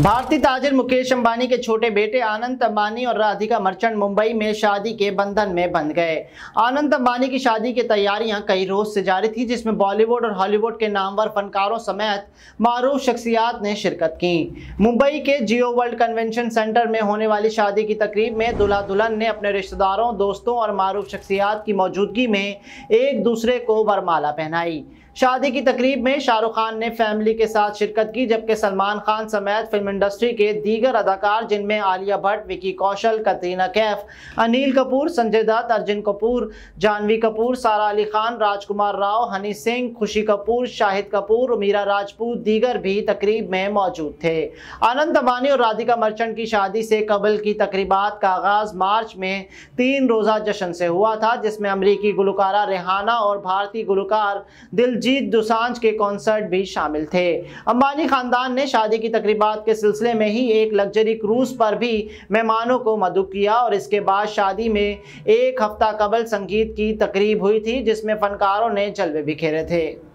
भारतीय ताजर मुकेश अंबानी के छोटे बेटे आनंद अंबानी और राधिका मर्चेंट मुंबई में शादी के बंधन में बंध गए आनंद अंबानी की शादी की तैयारियां कई रोज से जारी थी जिसमें बॉलीवुड और हॉलीवुड के नामवर फनकारों समेत मारूफ शख्सियात ने शिरकत की मुंबई के जियो वर्ल्ड कन्वेंशन सेंटर में होने वाली शादी की तकरीब में दुल्हा दुल्हन ने अपने रिश्तेदारों दोस्तों और मारूफ शख्सियात की मौजूदगी में एक दूसरे को वरमाला पहनाई शादी की तकरीब में शाहरुख खान ने फैमिली के साथ शिरकत की जबकि सलमान खान समेत फिल्म इंडस्ट्री के दीगर अदाकार जिनमें आलिया भट्ट विकी कौशल कतरीना कैफ अनिल कपूर संजय दत्त अर्जुन कपूर जानवी कपूर सारा अली खान राजकुमार राव हनी सिंह खुशी कपूर शाहिद कपूर मीरा राजपूत दीगर भी तकरीब में मौजूद थे आनंद अंबानी और राधिका मर्चेंट की शादी से कबल की तकरीबा का आगाज मार्च में तीन रोज़ा जश्न से हुआ था जिसमें अमरीकी गुलकारा रेहाना और भारतीय गुलकार दिलजीत दुसांज के कॉन्सर्ट भी शामिल थे अंबानी खानदान ने शादी की तकरीबा के सिलसिले में ही एक लग्जरी क्रूज़ पर भी मेहमानों को मदु किया और इसके बाद शादी में एक हफ्ता कबल संगीत की तकरीब हुई थी जिसमें फ़नकारों ने जलवे बिखेरे थे